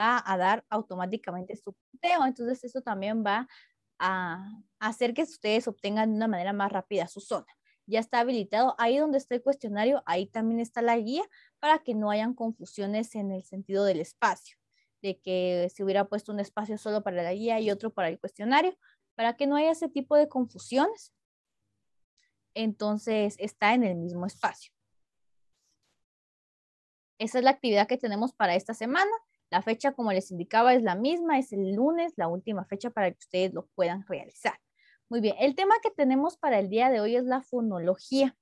a dar automáticamente su conteo. Entonces eso también va a hacer que ustedes obtengan de una manera más rápida su zona. Ya está habilitado. Ahí donde está el cuestionario, ahí también está la guía para que no hayan confusiones en el sentido del espacio, de que se hubiera puesto un espacio solo para la guía y otro para el cuestionario, para que no haya ese tipo de confusiones. Entonces está en el mismo espacio. Esa es la actividad que tenemos para esta semana. La fecha, como les indicaba, es la misma, es el lunes, la última fecha para que ustedes lo puedan realizar. Muy bien, el tema que tenemos para el día de hoy es la fonología.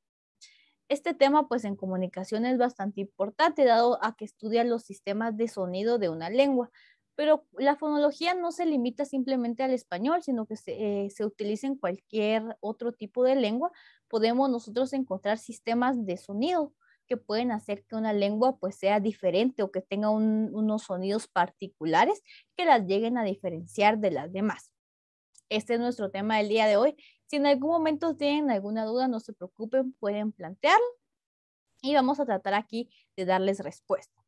Este tema, pues en comunicación es bastante importante, dado a que estudia los sistemas de sonido de una lengua. Pero la fonología no se limita simplemente al español, sino que se, eh, se utiliza en cualquier otro tipo de lengua. Podemos nosotros encontrar sistemas de sonido que pueden hacer que una lengua pues sea diferente o que tenga unos sonidos particulares que las lleguen a diferenciar de las demás. Este es nuestro tema del día de hoy. Si en algún momento tienen alguna duda, no se preocupen, pueden plantearlo y vamos a tratar aquí de darles respuesta.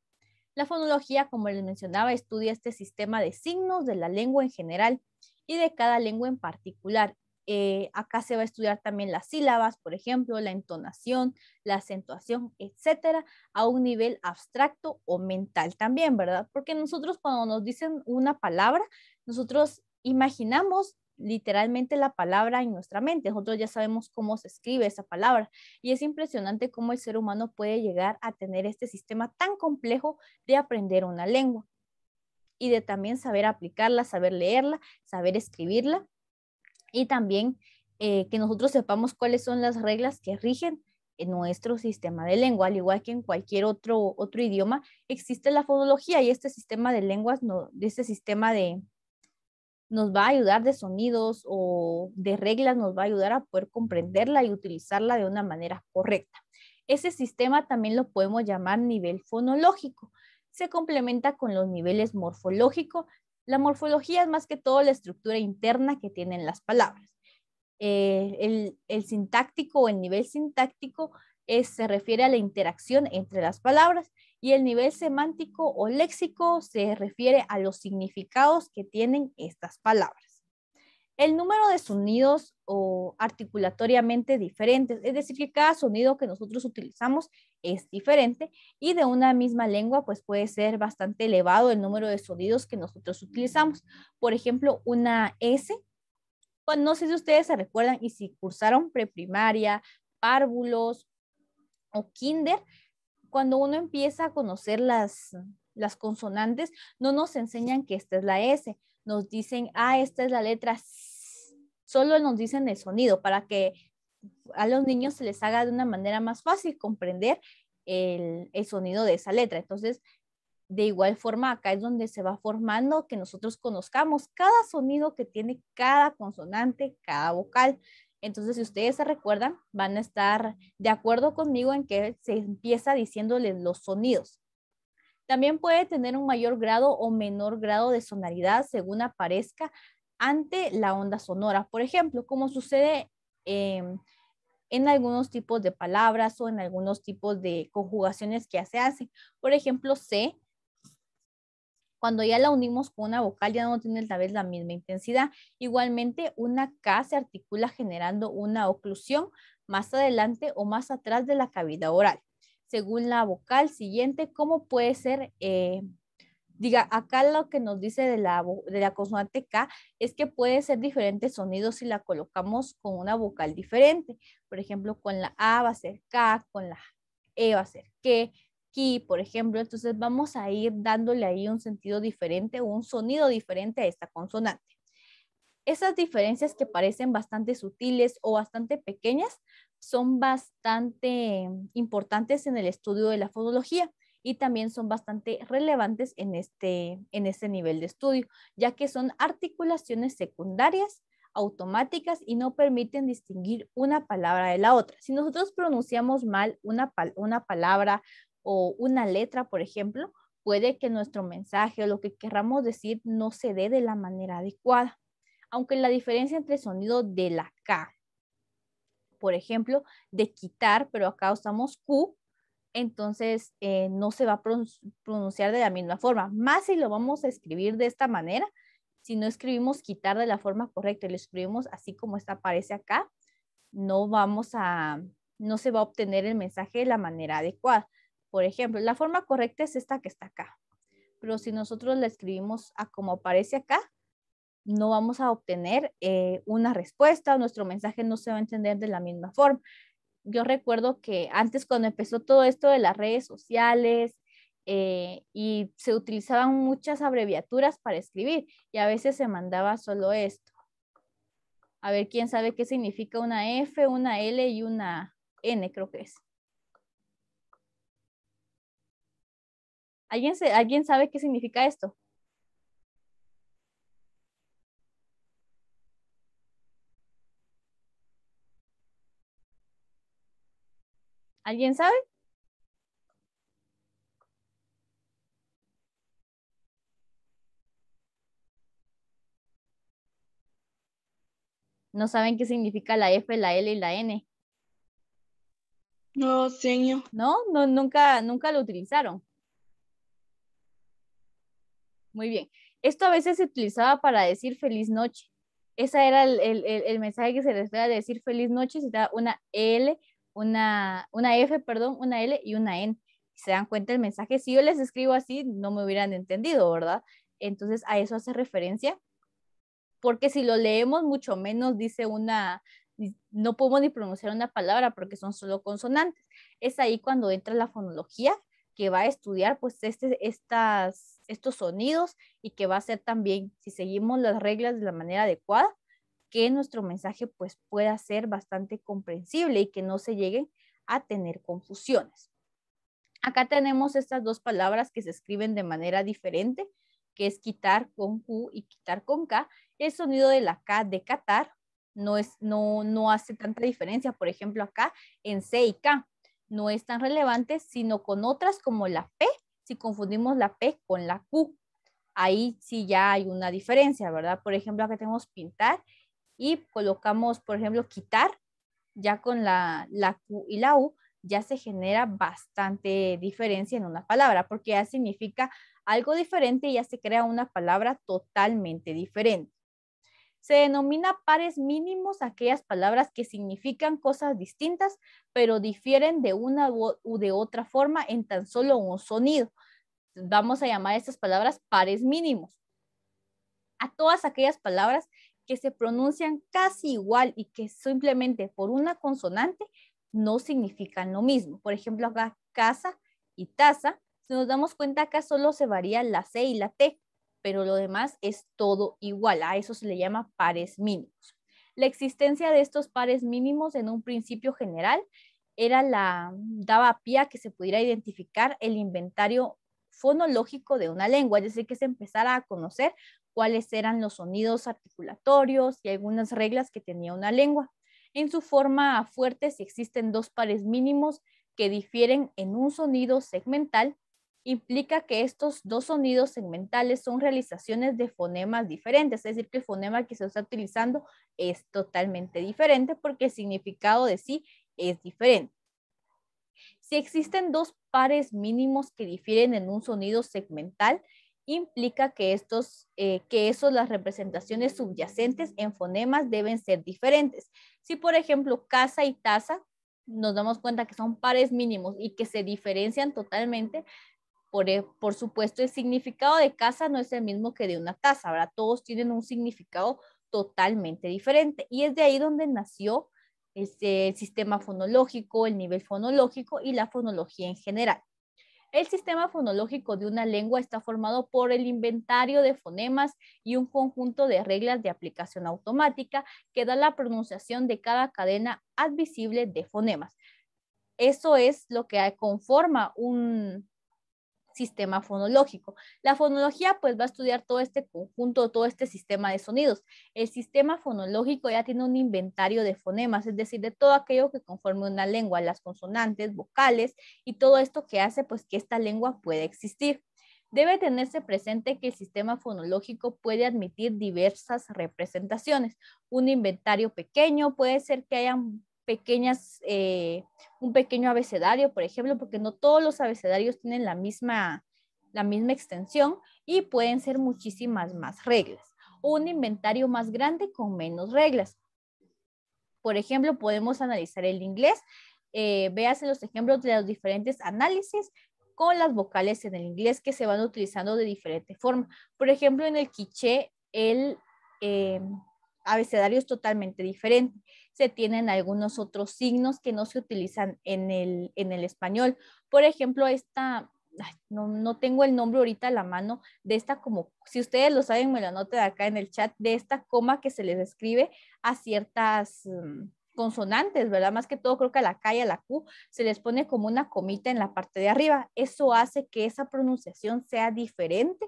La fonología, como les mencionaba, estudia este sistema de signos de la lengua en general y de cada lengua en particular eh, acá se va a estudiar también las sílabas, por ejemplo, la entonación, la acentuación, etcétera, a un nivel abstracto o mental también, ¿verdad? Porque nosotros cuando nos dicen una palabra, nosotros imaginamos literalmente la palabra en nuestra mente. Nosotros ya sabemos cómo se escribe esa palabra. Y es impresionante cómo el ser humano puede llegar a tener este sistema tan complejo de aprender una lengua y de también saber aplicarla, saber leerla, saber escribirla y también eh, que nosotros sepamos cuáles son las reglas que rigen en nuestro sistema de lengua, al igual que en cualquier otro, otro idioma, existe la fonología y este sistema de lenguas, no, este sistema de, nos va a ayudar de sonidos o de reglas, nos va a ayudar a poder comprenderla y utilizarla de una manera correcta. Ese sistema también lo podemos llamar nivel fonológico. Se complementa con los niveles morfológicos, la morfología es más que todo la estructura interna que tienen las palabras. Eh, el, sintáctico o el nivel sintáctico se refiere a la interacción entre las palabras y el nivel semántico o léxico se refiere a los significados que tienen estas palabras el número de sonidos o articulatoriamente diferentes, es decir, que cada sonido que nosotros utilizamos es diferente y de una misma lengua pues puede ser bastante elevado el número de sonidos que nosotros utilizamos. Por ejemplo, una S, pues, no sé si ustedes se recuerdan y si cursaron preprimaria, párvulos o kinder, cuando uno empieza a conocer las, las consonantes, no nos enseñan que esta es la S, nos dicen, ah, esta es la letra C solo nos dicen el sonido para que a los niños se les haga de una manera más fácil comprender el, el sonido de esa letra. Entonces, de igual forma, acá es donde se va formando que nosotros conozcamos cada sonido que tiene cada consonante, cada vocal. Entonces, si ustedes se recuerdan, van a estar de acuerdo conmigo en que se empieza diciéndoles los sonidos. También puede tener un mayor grado o menor grado de sonoridad según aparezca ante la onda sonora, por ejemplo, como sucede em, en algunos tipos de palabras o en algunos tipos de conjugaciones que ya se hacen. Por ejemplo, C, cuando ya la unimos con una vocal ya no tiene tal vez la misma intensidad. Igualmente, una K se articula generando una oclusión más adelante o más atrás de la cavidad oral, según la vocal siguiente, ¿cómo puede ser eh, Diga, acá lo que nos dice de la, de la consonante K es que puede ser diferentes sonidos si la colocamos con una vocal diferente. Por ejemplo, con la A va a ser K, con la E va a ser K, ki, por ejemplo. Entonces vamos a ir dándole ahí un sentido diferente, un sonido diferente a esta consonante. Esas diferencias que parecen bastante sutiles o bastante pequeñas son bastante importantes en el estudio de la fonología y también son bastante relevantes en este, en este nivel de estudio, ya que son articulaciones secundarias automáticas y no permiten distinguir una palabra de la otra. Si nosotros pronunciamos mal una, una palabra o una letra, por ejemplo, puede que nuestro mensaje o lo que querramos decir no se dé de la manera adecuada, aunque la diferencia entre el sonido de la K, por ejemplo, de quitar, pero acá usamos Q, entonces eh, no se va a pronunciar de la misma forma. Más si lo vamos a escribir de esta manera, si no escribimos quitar de la forma correcta y lo escribimos así como está, aparece acá, no vamos a, no se va a obtener el mensaje de la manera adecuada. Por ejemplo, la forma correcta es esta que está acá. Pero si nosotros la escribimos a como aparece acá, no vamos a obtener eh, una respuesta, nuestro mensaje no se va a entender de la misma forma yo recuerdo que antes cuando empezó todo esto de las redes sociales eh, y se utilizaban muchas abreviaturas para escribir y a veces se mandaba solo esto. A ver, ¿quién sabe qué significa una F, una L y una N, creo que es? ¿alguien sabe qué significa esto? ¿Alguien sabe? ¿No saben qué significa la F, la L y la N? No, señor. ¿No? no nunca, nunca lo utilizaron. Muy bien. Esto a veces se utilizaba para decir feliz noche. Ese era el, mensaje que se les daba de decir feliz noche, se da una L una, una F, perdón, una L y una N. Se dan cuenta el mensaje, si yo les escribo así, no me hubieran entendido, ¿verdad? Entonces a eso hace referencia, porque si lo leemos mucho menos, dice una, no podemos ni pronunciar una palabra porque son solo consonantes. Es ahí cuando entra la fonología que va a estudiar pues este, estas, estos sonidos y que va a ser también, si seguimos las reglas de la manera adecuada, que nuestro mensaje pues pueda ser bastante comprensible y que no se lleguen a tener confusiones. Acá tenemos estas dos palabras que se escriben de manera diferente, que es quitar con Q y quitar con K. El sonido de la K de Qatar no, es, no, no hace tanta diferencia, por ejemplo acá en C y K no es tan relevante, sino con otras como la P, si confundimos la P con la Q. Ahí sí ya hay una diferencia, ¿verdad? Por ejemplo, acá tenemos pintar y colocamos, por ejemplo, quitar, ya con la, la Q y la U, ya se genera bastante diferencia en una palabra, porque ya significa algo diferente y ya se crea una palabra totalmente diferente. Se denomina pares mínimos aquellas palabras que significan cosas distintas, pero difieren de una u de otra forma en tan solo un sonido. Vamos a llamar estas palabras pares mínimos. A todas aquellas palabras que se pronuncian casi igual y que simplemente por una consonante no significan lo mismo. Por ejemplo, acá casa y taza, si nos damos cuenta acá solo se varía la C y la T, pero lo demás es todo igual. A eso se le llama pares mínimos. La existencia de estos pares mínimos en un principio general era la daba pie a que se pudiera identificar el inventario fonológico de una lengua, es decir, que se empezara a conocer cuáles eran los sonidos articulatorios y algunas reglas que tenía una lengua. En su forma fuerte si existen dos pares mínimos que difieren en un sonido segmental, implica que estos dos sonidos segmentales son realizaciones de fonemas diferentes, es decir, que el fonema que se está utilizando es totalmente diferente porque el significado de sí es diferente. Si existen dos pares mínimos que difieren en un sonido segmental, implica que, estos, eh, que esos, las representaciones subyacentes en fonemas deben ser diferentes. Si, por ejemplo, casa y taza, nos damos cuenta que son pares mínimos y que se diferencian totalmente, por, e, por supuesto, el significado de casa no es el mismo que de una taza, Ahora Todos tienen un significado totalmente diferente y es de ahí donde nació este, sistema fonológico, el nivel fonológico y la fonología en general. El sistema fonológico de una lengua está formado por el inventario de fonemas y un conjunto de reglas de aplicación automática que da la pronunciación de cada cadena admisible de fonemas. Eso es lo que conforma un, sistema fonológico. La fonología pues va a estudiar todo este conjunto, todo este sistema de sonidos. El sistema fonológico ya tiene un inventario de fonemas, es decir, de todo aquello que conforme una lengua, las consonantes, vocales y todo esto que hace pues que esta lengua pueda existir. Debe tenerse presente que el sistema fonológico puede admitir diversas representaciones. Un inventario pequeño puede ser que hayan pequeñas, eh, un pequeño abecedario, por ejemplo, porque no todos los abecedarios tienen la misma, la misma extensión y pueden ser muchísimas más reglas. Un inventario más grande con menos reglas. Por ejemplo, podemos analizar el inglés. Eh, véase los ejemplos de los diferentes análisis con las vocales en el inglés que se van utilizando de diferente forma. Por ejemplo, en el quiché, el... Eh, abecedarios totalmente diferente Se tienen algunos otros signos que no se utilizan en el, en el español. Por ejemplo, esta, no, no, tengo el nombre ahorita a la mano, de esta como, si ustedes lo saben, me lo anoten acá en el chat, de esta coma que se les escribe a ciertas mm, consonantes, ¿verdad? Más que todo creo que a la K y a la Q se les pone como una comita en la parte de arriba. Eso hace que esa pronunciación sea diferente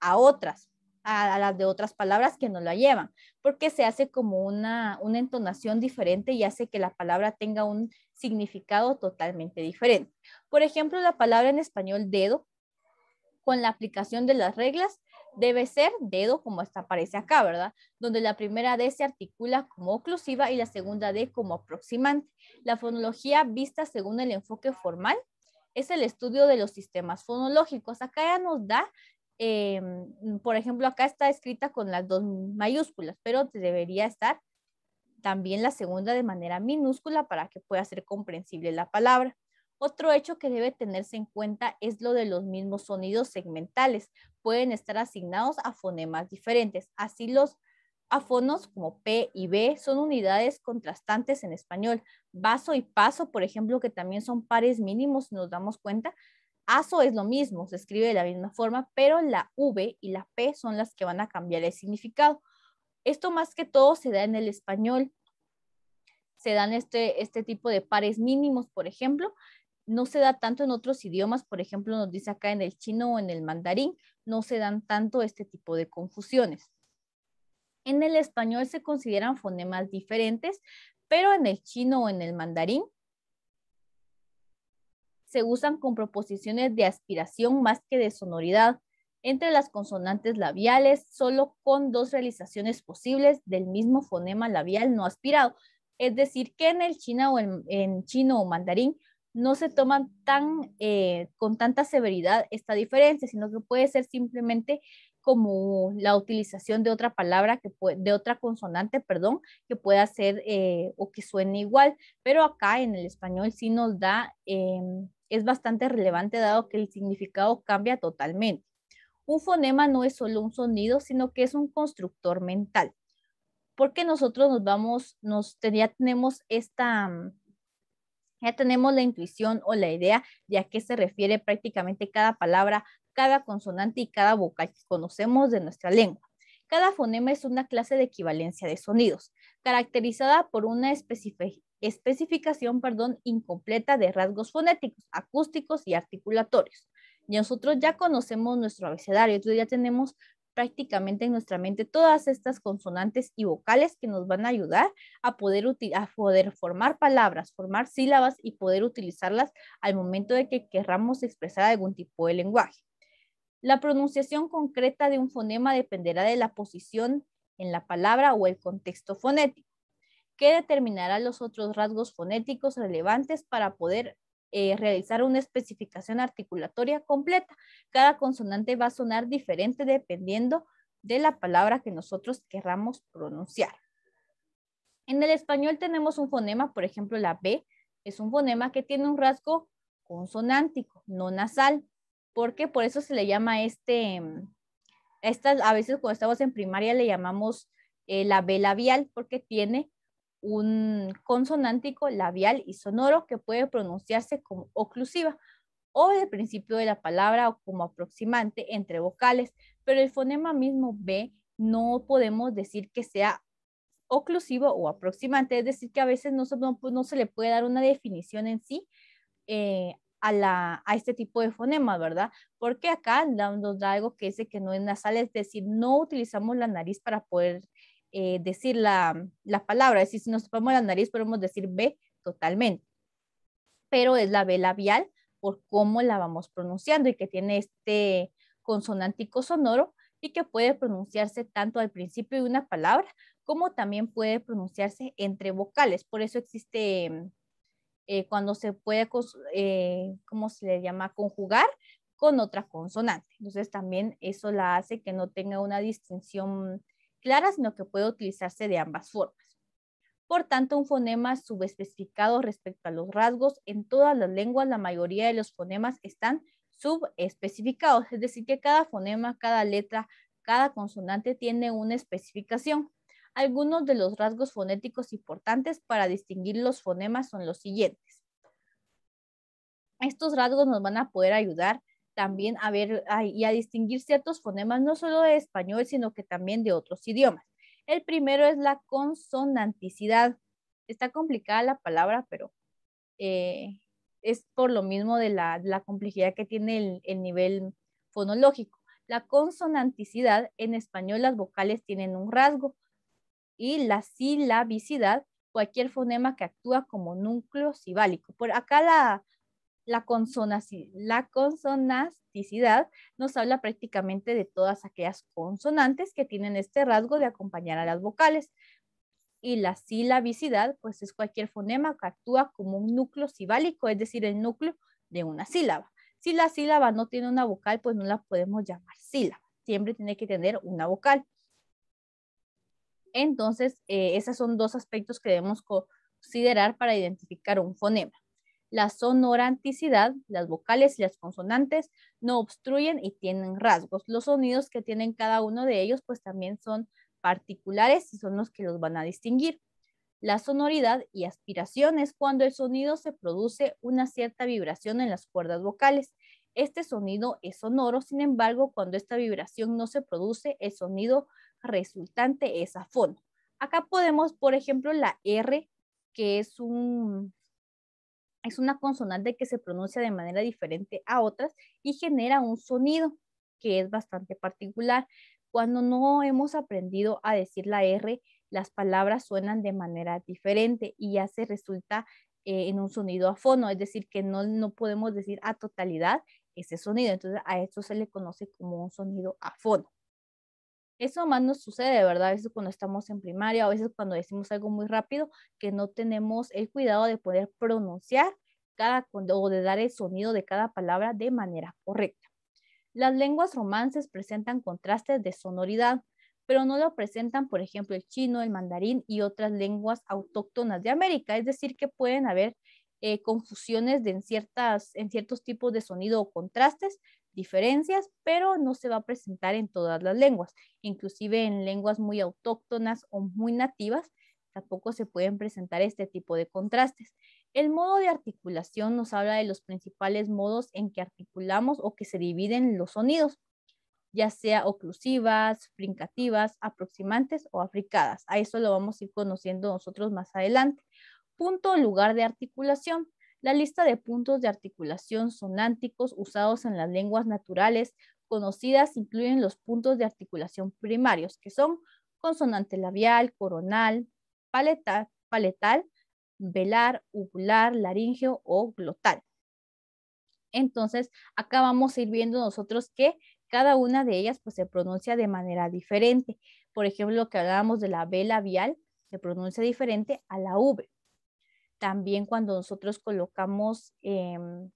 a otras a, las de otras palabras que no la llevan, porque se hace como una, entonación diferente y hace que la palabra tenga un significado totalmente diferente. Por ejemplo, la palabra en español dedo, con la aplicación de las reglas, debe ser dedo como hasta aparece acá, ¿verdad? Donde la primera D se articula como oclusiva y la segunda D como aproximante. La fonología vista según el enfoque formal es el estudio de los sistemas fonológicos. Acá ya nos da Em, por ejemplo, acá está escrita con las dos mayúsculas, pero debería estar también la segunda de manera minúscula para que pueda ser comprensible la palabra. Otro hecho que debe tenerse en cuenta es lo de los mismos sonidos segmentales. Pueden estar asignados a fonemas diferentes. Así los afonos como P y B son unidades contrastantes en español. Vaso y paso, por ejemplo, que también son pares mínimos, nos damos cuenta, Aso es lo mismo, se escribe de la misma forma, pero la V y la P son las que van a cambiar el significado. Esto más que todo se da en el español. Se dan este, este tipo de pares mínimos, por ejemplo. No se da tanto en otros idiomas, por ejemplo, nos dice acá en el chino o en el mandarín, no se dan tanto este tipo de confusiones. En el español se consideran fonemas diferentes, pero en el chino o en el mandarín se usan con proposiciones de aspiración más que de sonoridad entre las consonantes labiales, solo con dos realizaciones posibles del mismo fonema labial no aspirado. Es decir, que en el chino o en, chino o mandarín no se toman tan, eh, con tanta severidad esta diferencia, sino que puede ser simplemente como la utilización de otra palabra, que de otra consonante, perdón, que pueda ser eh, o que suene igual, pero acá en el español sí nos da em, es bastante relevante dado que el significado cambia totalmente. Un fonema no es solo un sonido, sino que es un constructor mental. Porque nosotros nos vamos, nos, ya tenemos esta, ya tenemos la intuición o la idea de a qué se refiere prácticamente cada palabra, cada consonante y cada vocal que conocemos de nuestra lengua. Cada fonema es una clase de equivalencia de sonidos, caracterizada por una especificidad especificación perdón, incompleta de rasgos fonéticos, acústicos y articulatorios. Y nosotros ya conocemos nuestro abecedario, entonces ya tenemos prácticamente en nuestra mente todas estas consonantes y vocales que nos van a ayudar a poder formar palabras, formar sílabas y poder utilizarlas al momento de que querramos expresar algún tipo de lenguaje. La pronunciación concreta de un fonema dependerá de la posición en la palabra o el contexto fonético que determinará los otros rasgos fonéticos relevantes para poder eh, realizar una especificación articulatoria completa. Cada consonante va a sonar diferente dependiendo de la palabra que nosotros querramos pronunciar. En el español tenemos un fonema, por ejemplo, la B es un fonema que tiene un rasgo consonántico, no nasal, porque por eso se le llama este, estas, a veces cuando estamos en primaria le llamamos eh, la B labial, porque tiene un consonántico labial y sonoro que puede pronunciarse como oclusiva o del principio de la palabra o como aproximante entre vocales, pero el fonema mismo B no podemos decir que sea oclusivo o aproximante, es decir, que a veces no, pues, no se le puede dar una definición en sí eh, a, la, a, este tipo de fonema, ¿verdad? Porque acá nos da algo que dice que no es nasal, es decir, no utilizamos la nariz para poder eh, decir la, palabra. Es decir, si nos tapamos la nariz, podemos decir B totalmente. Pero es la B labial por cómo la vamos pronunciando y que tiene este consonántico sonoro y que puede pronunciarse tanto al principio de una palabra como también puede pronunciarse entre vocales. Por eso existe eh, cuando se puede, eh, ¿cómo se le llama? Conjugar con otra consonante. Entonces también eso la hace que no tenga una distinción claras, sino que puede utilizarse de ambas formas. Por tanto, un fonema subespecificado respecto a los rasgos, en todas las lenguas la mayoría de los fonemas están subespecificados, es decir, que cada fonema, cada letra, cada consonante tiene una especificación. Algunos de los rasgos fonéticos importantes para distinguir los fonemas son los siguientes. Estos rasgos nos van a poder ayudar también a ver y a distinguir ciertos fonemas, no solo de español, sino que también de otros idiomas. El primero es la consonanticidad. Está complicada la palabra, pero eh, es por lo mismo de la, complejidad que tiene el, el, nivel fonológico. La consonanticidad, en español las vocales tienen un rasgo y la silabicidad, cualquier fonema que actúa como núcleo sibálico. Por acá la, la, la nos habla prácticamente de todas aquellas consonantes que tienen este rasgo de acompañar a las vocales. Y la silabicidad, pues es cualquier fonema que actúa como un núcleo sibálico, es decir, el núcleo de una sílaba. Si la sílaba no tiene una vocal, pues no la podemos llamar sílaba. Siempre tiene que tener una vocal. Entonces, eh, esos son dos aspectos que debemos considerar para identificar un fonema. La sonoranticidad, las vocales y las consonantes no obstruyen y tienen rasgos. Los sonidos que tienen cada uno de ellos pues también son particulares y son los que los van a distinguir. La sonoridad y aspiración es cuando el sonido se produce una cierta vibración en las cuerdas vocales. Este sonido es sonoro, sin embargo, cuando esta vibración no se produce, el sonido resultante es afono. Acá podemos, por ejemplo, la R, que es un es una consonante que se pronuncia de manera diferente a otras y genera un sonido que es bastante particular. Cuando no hemos aprendido a decir la R, las palabras suenan de manera diferente y ya se resulta eh, en un sonido afono, es decir, que no, no podemos decir a totalidad ese sonido. Entonces a esto se le conoce como un sonido afono. Eso más nos sucede, de ¿verdad? A veces cuando estamos en primaria, a veces cuando decimos algo muy rápido, que no tenemos el cuidado de poder pronunciar cada, o de dar el sonido de cada palabra de manera correcta. Las lenguas romances presentan contrastes de sonoridad, pero no lo presentan, por ejemplo, el chino, el mandarín y otras lenguas autóctonas de América, es decir, que pueden haber eh, confusiones de en, ciertas, en ciertos tipos de sonido o contrastes, diferencias, pero no se va a presentar en todas las lenguas, inclusive en lenguas muy autóctonas o muy nativas, tampoco se pueden presentar este tipo de contrastes. El modo de articulación nos habla de los principales modos en que articulamos o que se dividen los sonidos, ya sea oclusivas, fricativas aproximantes o africadas. A eso lo vamos a ir conociendo nosotros más adelante. Punto lugar de articulación. La lista de puntos de articulación sonánticos usados en las lenguas naturales conocidas incluyen los puntos de articulación primarios, que son consonante labial, coronal, paletal, velar, uvular, laringeo o glotal. Entonces, acá vamos a ir viendo nosotros que cada una de ellas pues, se pronuncia de manera diferente. Por ejemplo, lo que hablábamos de la B labial se pronuncia diferente a la V. También cuando nosotros colocamos, em,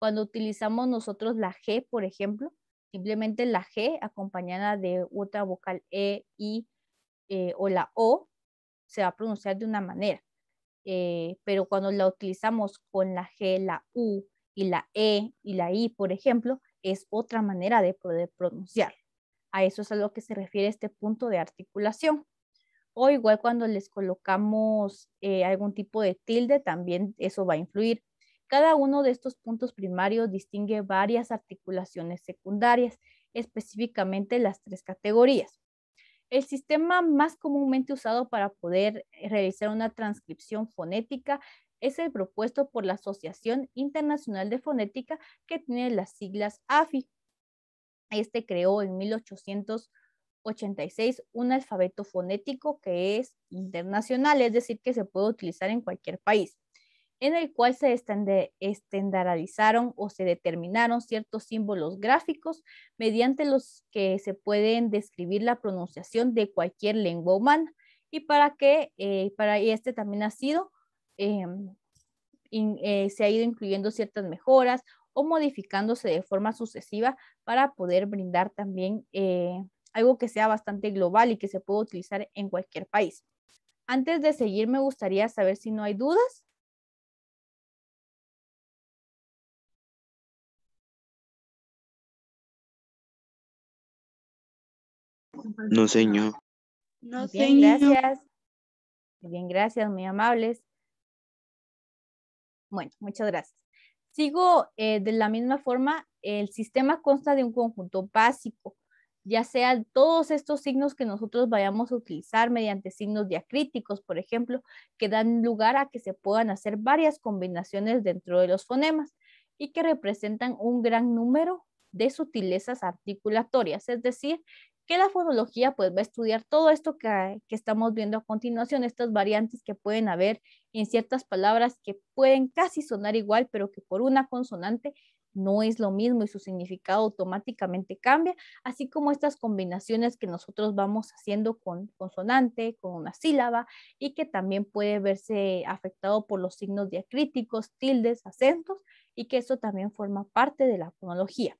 cuando utilizamos nosotros la G, por ejemplo, simplemente la G acompañada de otra vocal E, I eh, o la O, se va a pronunciar de una manera. Eh, pero cuando la utilizamos con la G, la U y la E y la I, por ejemplo, es otra manera de poder pronunciar. A eso es a lo que se refiere este punto de articulación o igual cuando les colocamos eh, algún tipo de tilde, también eso va a influir. Cada uno de estos puntos primarios distingue varias articulaciones secundarias, específicamente las tres categorías. El sistema más comúnmente usado para poder realizar una transcripción fonética es el propuesto por la Asociación Internacional de Fonética que tiene las siglas AFI. Este creó en 1800 86 un alfabeto fonético que es internacional, es decir, que se puede utilizar en cualquier país, en el cual se estandarizaron o se determinaron ciertos símbolos gráficos mediante los que se pueden describir la pronunciación de cualquier lengua humana y para que eh, para este también ha sido eh, eh, se ha ido incluyendo ciertas mejoras o modificándose de forma sucesiva para poder brindar también algo que sea bastante global y que se pueda utilizar en cualquier país. Antes de seguir, me gustaría saber si no hay dudas. No, señor. No, Bien, gracias. Bien, gracias, muy amables. Bueno, muchas gracias. Sigo eh, de la misma forma, el sistema consta de un conjunto básico ya sean todos estos signos que nosotros vayamos a utilizar mediante signos diacríticos, por ejemplo, que dan lugar a que se puedan hacer varias combinaciones dentro de los fonemas y que representan un gran número de sutilezas articulatorias, es decir, que la fonología pues va a estudiar todo esto que, que, estamos viendo a continuación, estas variantes que pueden haber en ciertas palabras que pueden casi sonar igual, pero que por una consonante no es lo mismo y su significado automáticamente cambia, así como estas combinaciones que nosotros vamos haciendo con consonante, con una sílaba y que también puede verse afectado por los signos diacríticos, tildes, acentos y que eso también forma parte de la fonología.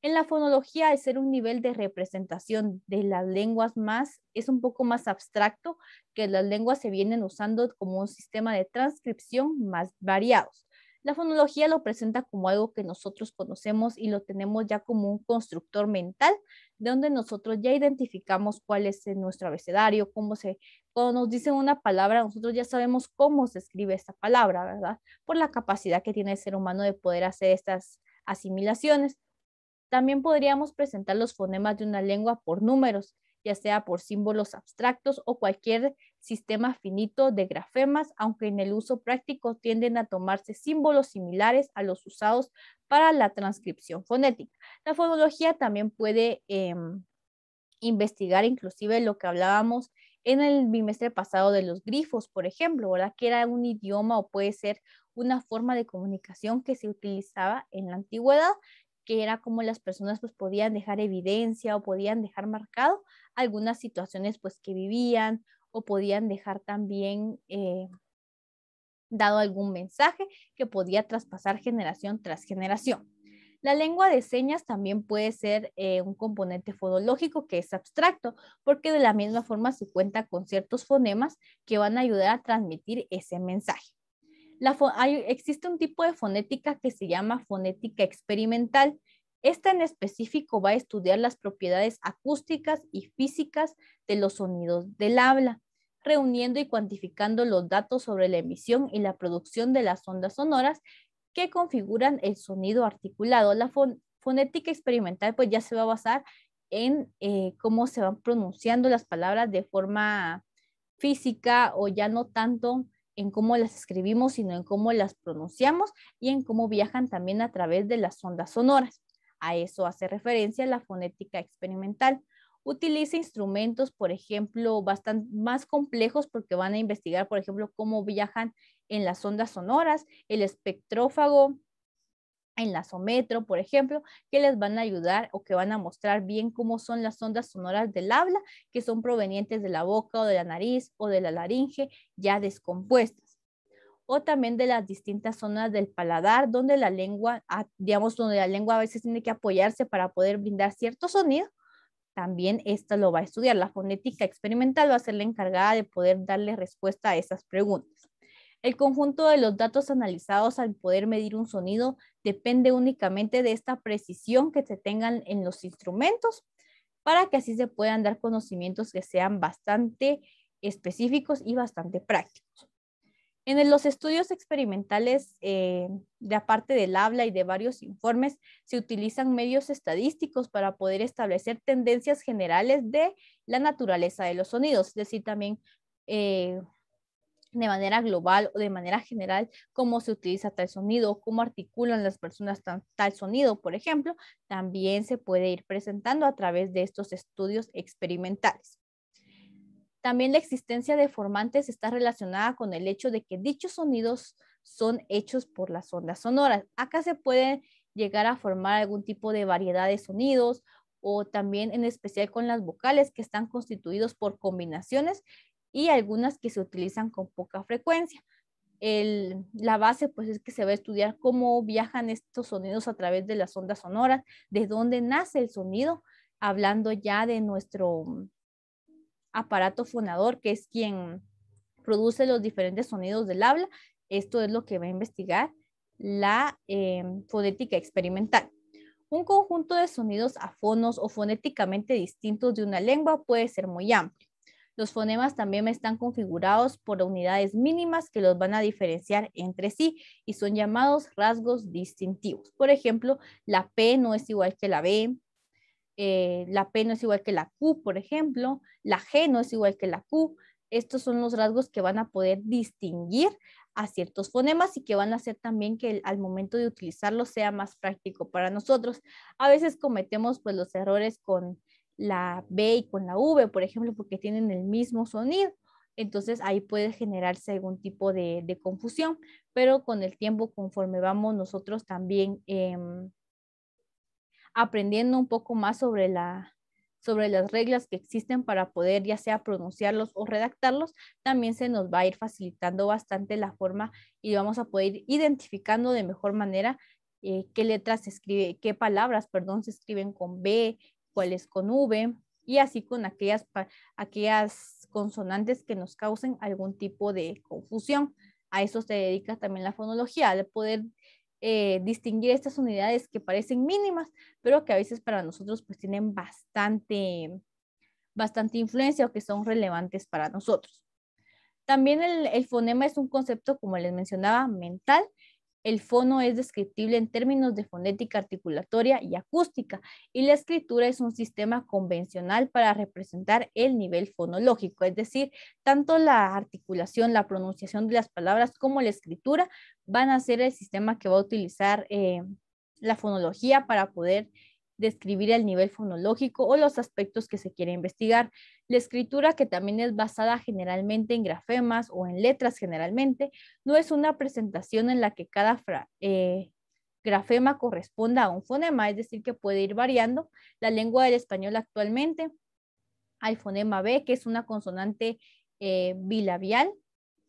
En la fonología, es ser un nivel de representación de las lenguas más, es un poco más abstracto que las lenguas se vienen usando como un sistema de transcripción más variados. La fonología lo presenta como algo que nosotros conocemos y lo tenemos ya como un constructor mental, de donde nosotros ya identificamos cuál es nuestro abecedario, cómo se, cuando nos dicen una palabra, nosotros ya sabemos cómo se escribe esta palabra, ¿verdad? Por la capacidad que tiene el ser humano de poder hacer estas asimilaciones. También podríamos presentar los fonemas de una lengua por números, ya sea por símbolos abstractos o cualquier sistema finito de grafemas, aunque en el uso práctico tienden a tomarse símbolos similares a los usados para la transcripción fonética. La fonología también puede em, investigar inclusive lo que hablábamos en el bimestre pasado de los grifos, por ejemplo, ¿verdad? Que era un idioma o puede ser una forma de comunicación que se utilizaba en la antigüedad, que era como las personas pues podían dejar evidencia o podían dejar marcado algunas situaciones pues que vivían o podían dejar también eh, dado algún mensaje que podía traspasar generación tras generación. La lengua de señas también puede ser eh, un componente fonológico que es abstracto, porque de la misma forma se cuenta con ciertos fonemas que van a ayudar a transmitir ese mensaje. existe un tipo de fonética que se llama fonética experimental, esta en específico va a estudiar las propiedades acústicas y físicas de los sonidos del habla, reuniendo y cuantificando los datos sobre la emisión y la producción de las ondas sonoras que configuran el sonido articulado. La fonética experimental pues ya se va a basar en eh, cómo se van pronunciando las palabras de forma física o ya no tanto en cómo las escribimos, sino en cómo las pronunciamos y en cómo viajan también a través de las ondas sonoras. A eso hace referencia la fonética experimental. Utiliza instrumentos, por ejemplo, bastante más complejos porque van a investigar, por ejemplo, cómo viajan en las ondas sonoras, el espectrófago, en lasometro, por ejemplo, que les van a ayudar o que van a mostrar bien cómo son las ondas sonoras del habla que son provenientes de la boca o de la nariz o de la laringe ya descompuestas o también de las distintas zonas del paladar, donde la lengua, ah, digamos, donde la lengua a veces tiene que apoyarse para poder brindar cierto sonido, también esta lo va a estudiar. La fonética experimental va a ser la encargada de poder darle respuesta a esas preguntas. El conjunto de los datos analizados al poder medir un sonido depende únicamente de esta precisión que se tengan en los instrumentos para que así se puedan dar conocimientos que sean bastante específicos y bastante prácticos. En los estudios experimentales, eh, de aparte del habla y de varios informes, se utilizan medios estadísticos para poder establecer tendencias generales de la naturaleza de los sonidos, es decir, también eh, de manera global o de manera general cómo se utiliza tal sonido, cómo articulan las personas tal sonido, por ejemplo, también se puede ir presentando a través de estos estudios experimentales. También la existencia de formantes está relacionada con el hecho de que dichos sonidos son hechos por las ondas sonoras. Acá se puede llegar a formar algún tipo de variedad de sonidos o también en especial con las vocales que están constituidos por combinaciones y algunas que se utilizan con poca frecuencia. la base pues es que se va a estudiar cómo viajan estos sonidos a través de las ondas sonoras, de dónde nace el sonido, hablando ya de nuestro aparato fonador, que es quien produce los diferentes sonidos del habla. Esto es lo que va a investigar la eh, fonética experimental. Un conjunto de sonidos afonos o fonéticamente distintos de una lengua puede ser muy amplio. Los fonemas también están configurados por unidades mínimas que los van a diferenciar entre sí y son llamados rasgos distintivos. Por ejemplo, la P no es igual que la B, eh, la P no es igual que la Q, por ejemplo, la G no es igual que la Q. Estos son los rasgos que van a poder distinguir a ciertos fonemas y que van a hacer también que al momento de utilizarlos sea más práctico para nosotros. A veces cometemos pues los errores con la B y con la V, por ejemplo, porque tienen el mismo sonido. Entonces ahí puede generarse algún tipo de, confusión, pero con el tiempo, conforme vamos nosotros también em, aprendiendo un poco más sobre, la, sobre las reglas que existen para poder ya sea pronunciarlos o redactarlos, también se nos va a ir facilitando bastante la forma y vamos a poder ir identificando de mejor manera eh, qué letras se escribe, qué palabras, perdón, se escriben con B, cuáles con V, y así con aquellas, aquellas consonantes que nos causen algún tipo de confusión. A eso se dedica también la fonología, de poder eh, distinguir estas unidades que parecen mínimas, pero que a veces para nosotros pues tienen bastante, bastante influencia o que son relevantes para nosotros. También el fonema es un concepto, como les mencionaba, mental, el fono es descriptible en términos de fonética articulatoria y acústica, y la escritura es un sistema convencional para representar el nivel fonológico, es decir, tanto la articulación, la pronunciación de las palabras como la escritura van a ser el sistema que va a utilizar eh, la fonología para poder describir el nivel fonológico o los aspectos que se quiere investigar. La escritura, que también es basada generalmente en grafemas o en letras generalmente, no es una presentación en la que cada eh, grafema corresponda a un fonema, es decir, que puede ir variando. La lengua del español actualmente al fonema B, que es una consonante eh, bilabial,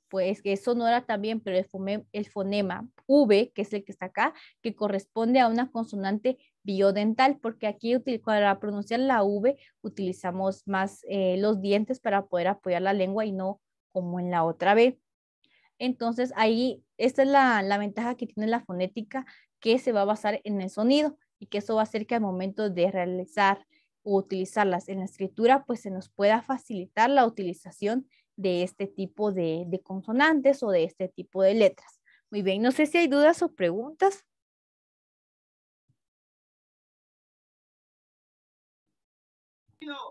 pues que es sonora también, pero el, fonema, el fonema V, que es el que está acá, que corresponde a una consonante biodental, porque aquí para pronunciar la V utilizamos más eh, los dientes para poder apoyar la lengua y no como en la otra B. Entonces ahí, esta es la, ventaja que tiene la fonética que se va a basar en el sonido y que eso va a hacer que al momento de realizar o utilizarlas en la escritura, pues se nos pueda facilitar la utilización de este tipo de, de consonantes o de este tipo de letras. Muy bien, no sé si hay dudas o preguntas.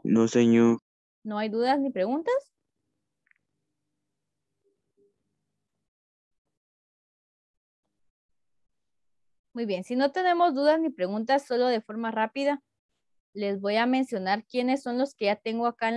No, señor. ¿No hay dudas ni preguntas? Muy bien, si no tenemos dudas ni preguntas, solo de forma rápida, les voy a mencionar quiénes son los que ya tengo acá en la